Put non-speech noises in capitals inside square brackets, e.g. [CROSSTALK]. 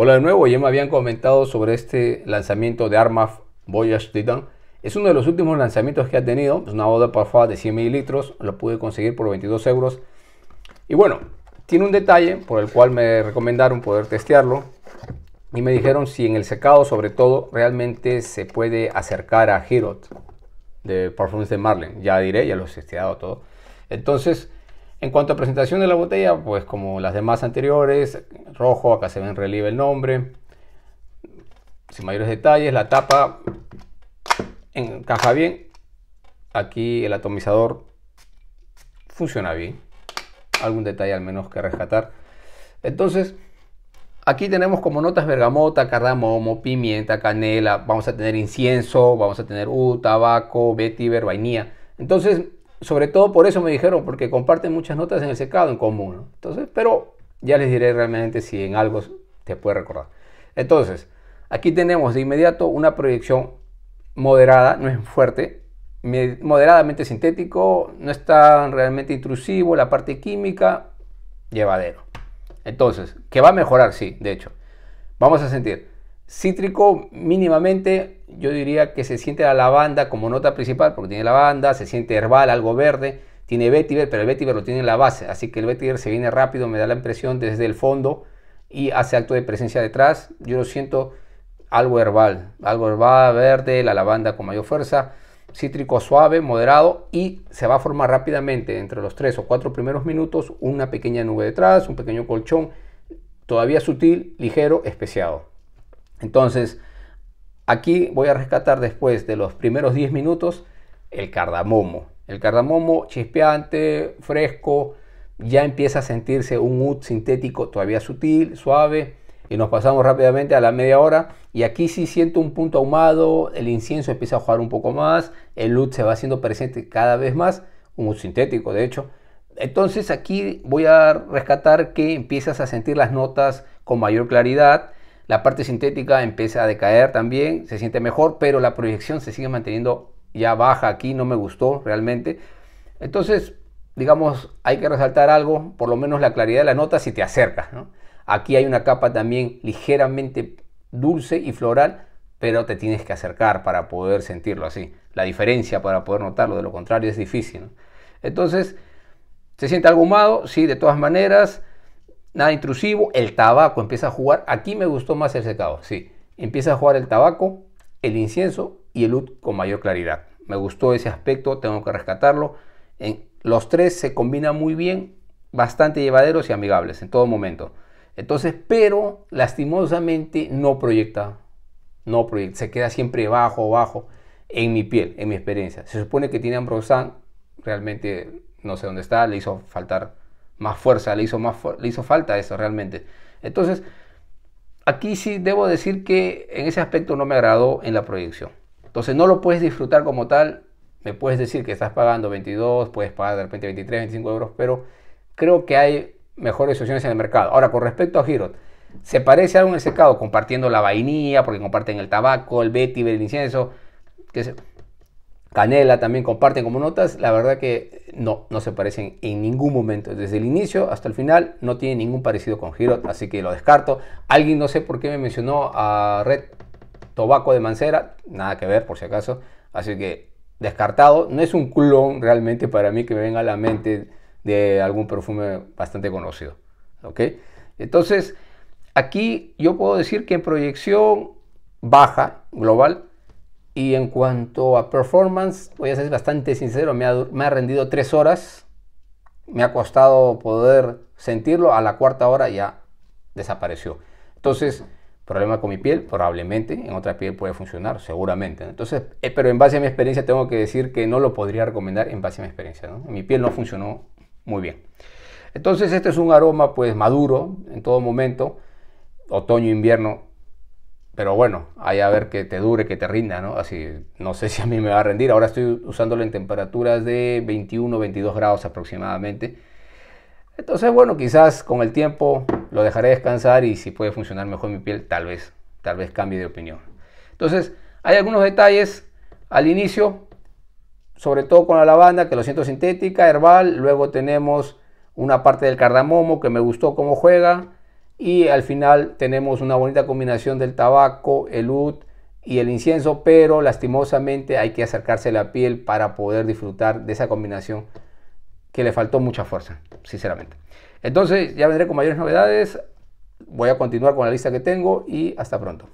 Hola de nuevo, ya me habían comentado sobre este lanzamiento de Armaf Voyage Titan. Es uno de los últimos lanzamientos que ha tenido, es una boda parfada de 100 mililitros, lo pude conseguir por 22 euros. Y bueno, tiene un detalle por el cual me recomendaron poder testearlo y me dijeron si en el secado sobre todo realmente se puede acercar a Hirot de Performance de Marlin. Ya diré, ya lo he testeado todo. Entonces, en cuanto a presentación de la botella, pues como las demás anteriores, rojo, acá se ve en relieve el nombre. Sin mayores detalles, la tapa encaja bien. Aquí el atomizador funciona bien. Algún detalle al menos que rescatar. Entonces, aquí tenemos como notas bergamota, cardamomo, pimienta, canela, vamos a tener incienso, vamos a tener U, tabaco, vetiver, vainilla. Entonces, sobre todo por eso me dijeron, porque comparten muchas notas en el secado en común. Entonces, pero ya les diré realmente si en algo te puede recordar. Entonces, aquí tenemos de inmediato una proyección moderada, no es fuerte, moderadamente sintético, no tan realmente intrusivo, la parte química, llevadero. Entonces, que va a mejorar, sí, de hecho. Vamos a sentir cítrico mínimamente yo diría que se siente la lavanda como nota principal, porque tiene lavanda, se siente herbal, algo verde, tiene vetiver, pero el vetiver lo tiene en la base, así que el vetiver se viene rápido, me da la impresión desde el fondo y hace acto de presencia detrás. Yo lo siento algo herbal, algo herbal, verde, la lavanda con mayor fuerza, cítrico suave, moderado y se va a formar rápidamente entre los 3 o 4 primeros minutos una pequeña nube detrás, un pequeño colchón, todavía sutil, ligero, especiado. Entonces, Aquí voy a rescatar después de los primeros 10 minutos el cardamomo. El cardamomo chispeante, fresco, ya empieza a sentirse un oud sintético todavía sutil, suave. Y nos pasamos rápidamente a la media hora. Y aquí sí siento un punto ahumado, el incienso empieza a jugar un poco más, el oud se va haciendo presente cada vez más, un oud sintético de hecho. Entonces aquí voy a rescatar que empiezas a sentir las notas con mayor claridad la parte sintética empieza a decaer también, se siente mejor, pero la proyección se sigue manteniendo ya baja aquí, no me gustó realmente. Entonces, digamos, hay que resaltar algo, por lo menos la claridad de la nota si te acercas. Aquí hay una capa también ligeramente dulce y floral, pero te tienes que acercar para poder sentirlo así. La diferencia para poder notarlo, de lo contrario es difícil. Entonces, se siente algo ahumado, sí, de todas maneras nada intrusivo, el tabaco empieza a jugar, aquí me gustó más el secado, sí, empieza a jugar el tabaco, el incienso y el UD con mayor claridad. Me gustó ese aspecto, tengo que rescatarlo. los tres se combinan muy bien, bastante llevaderos y amigables en todo momento. Entonces, pero lastimosamente no proyecta, no proyecta, se queda siempre bajo, bajo en mi piel, en mi experiencia. Se supone que tiene Ambrosan, realmente no sé dónde está, le hizo faltar más fuerza, le hizo, más le hizo falta eso realmente. Entonces, aquí sí debo decir que en ese aspecto no me agradó en la proyección. Entonces no lo puedes disfrutar como tal, me puedes decir que estás pagando 22, puedes pagar de repente 23, 25 euros, pero creo que hay mejores opciones en el mercado. Ahora, con respecto a Girot, se parece a un secado compartiendo la vainilla, porque comparten el tabaco, el vetiver, el incienso, que se, Canela también comparten como notas, la verdad que no, no se parecen en ningún momento. Desde el inicio hasta el final no tiene ningún parecido con Girot, así que lo descarto. Alguien no sé por qué me mencionó a Red Tobacco de Mancera, nada que ver por si acaso, así que descartado. No es un clon realmente para mí que me venga a la mente de algún perfume bastante conocido. ¿ok? Entonces, aquí yo puedo decir que en proyección baja global y en cuanto a performance, voy a ser bastante sincero, me ha, rendido tres horas. Me ha costado poder sentirlo. A la cuarta hora ya desapareció. Entonces, problema con mi piel, probablemente en otra piel puede funcionar, seguramente. Entonces, eh, pero en base a mi experiencia tengo que decir que no lo podría recomendar en base a mi experiencia. Mi piel no funcionó muy bien. Entonces, este es un aroma pues maduro en todo momento, otoño, invierno, pero bueno, hay a ver que te dure, que te rinda, ¿no? Así, no sé [LAUGHS] si a mí me va a rendir. Ahora estoy usándolo en temperaturas de 21, 22 grados aproximadamente. Entonces, bueno, quizás con el tiempo lo dejaré descansar y si puede funcionar mejor mi piel, tal vez, tal vez cambie de opinión. Entonces, hay algunos detalles al inicio, sobre todo con la lavanda, que lo siento sintética, herbal. Luego tenemos una parte del cardamomo que me gustó cómo juega y al final tenemos una bonita combinación del tabaco, el ud y el incienso, pero lastimosamente hay que acercarse a la piel para poder disfrutar de esa combinación que le faltó mucha fuerza, sinceramente. Entonces ya vendré con mayores novedades, voy a continuar con la lista que tengo y hasta pronto.